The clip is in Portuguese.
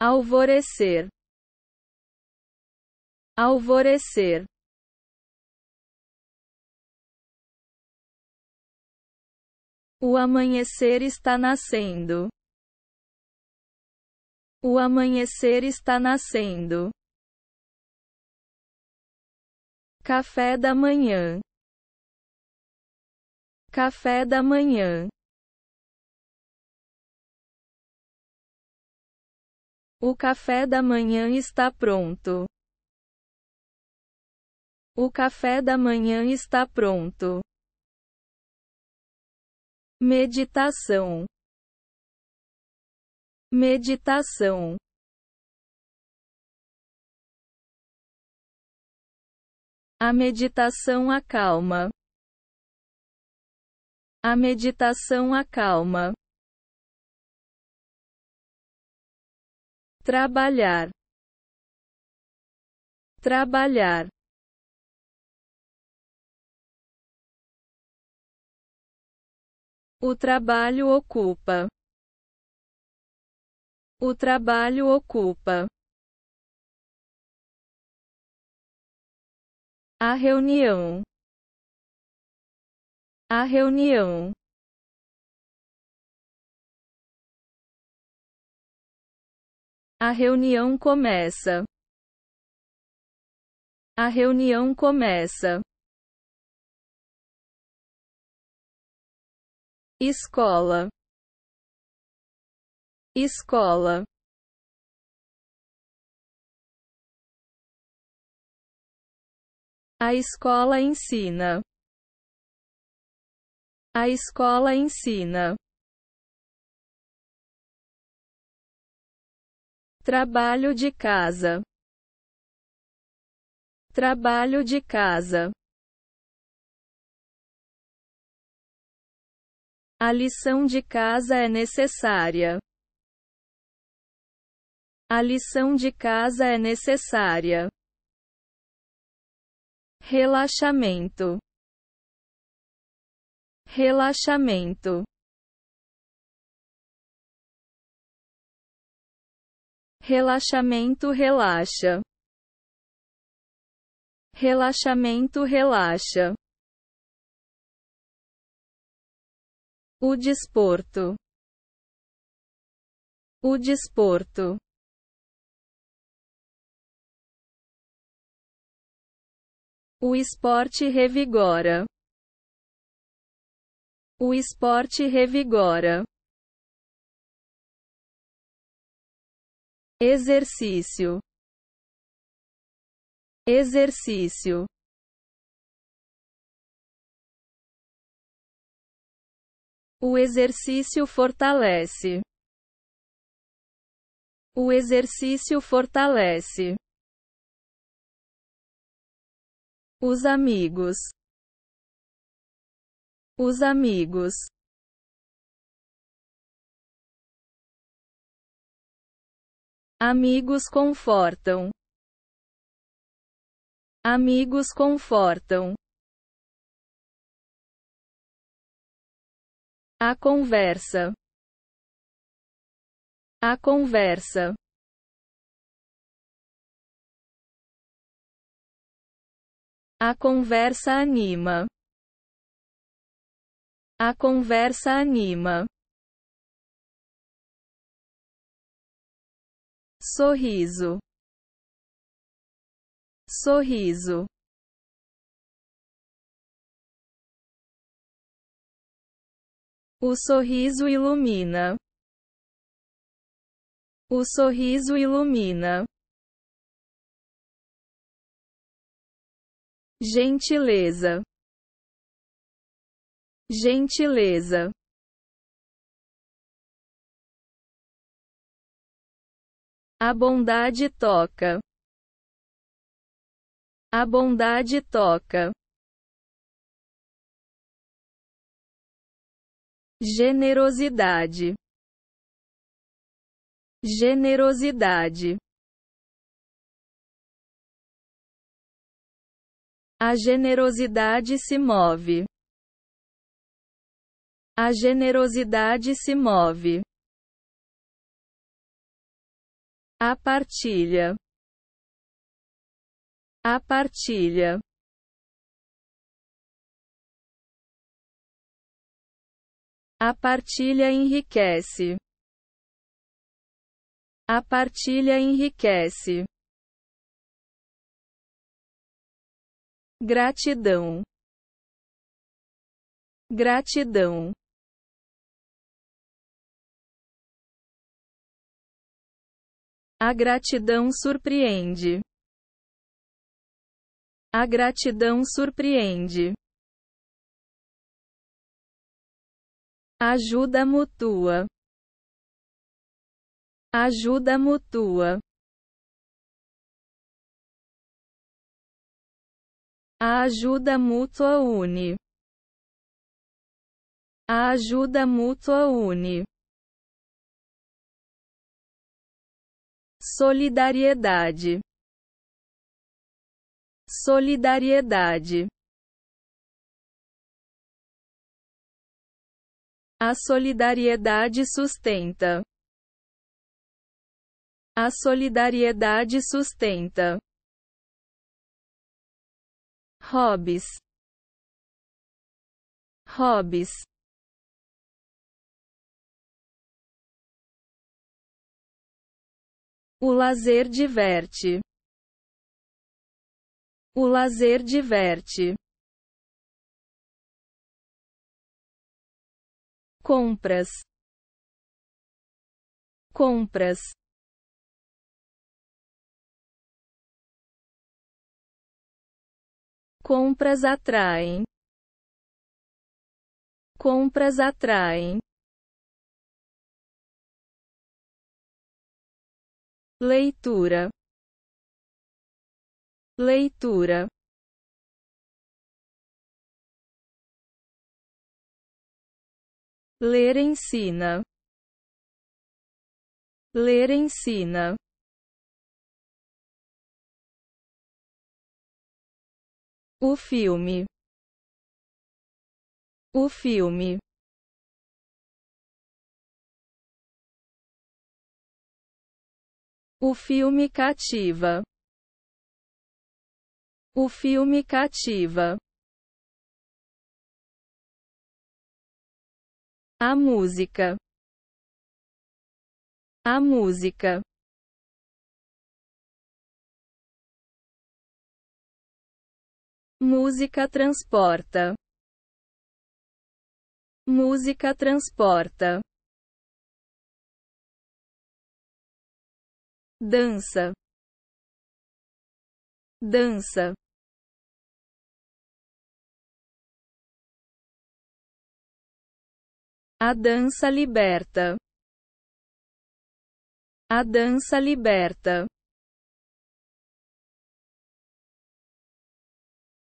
alvorecer, alvorecer. O amanhecer está nascendo. O amanhecer está nascendo. Café da manhã. Café da manhã. O café da manhã está pronto. O café da manhã está pronto. Meditação. Meditação. A meditação acalma. A meditação acalma. trabalhar, trabalhar. O trabalho ocupa. O trabalho ocupa. A reunião. A reunião. A reunião começa. A reunião começa. Escola. Escola. A escola ensina. A escola ensina. Trabalho de casa. Trabalho de casa. A lição de casa é necessária. A lição de casa é necessária. Relaxamento. Relaxamento. Relaxamento relaxa. Relaxamento relaxa. O desporto. O desporto. O esporte revigora. O esporte revigora. exercício exercício O exercício fortalece. O exercício fortalece. Os amigos. Os amigos. Amigos confortam. Amigos confortam. A conversa. A conversa. A conversa anima. A conversa anima. sorriso, sorriso. O sorriso ilumina. O sorriso ilumina. Gentileza. Gentileza. A bondade toca. A bondade toca. Generosidade. Generosidade. A generosidade se move. A generosidade se move. A partilha. A partilha. A partilha enriquece. A partilha enriquece. Gratidão. Gratidão. A gratidão surpreende. A gratidão surpreende. Ajuda mutua. Ajuda mutua. A ajuda mútua une. A ajuda mútua une. Solidariedade. Solidariedade. A solidariedade sustenta. A solidariedade sustenta. Hobbes. Hobbes. O lazer diverte. O lazer diverte. Compras. Compras. Compras atraem. Compras atraem. leitura, leitura. Ler ensina. Ler ensina. O filme. O filme. O filme cativa. O filme cativa. A música. A música. Música transporta. Música transporta. dança, dança. A dança liberta. A dança liberta.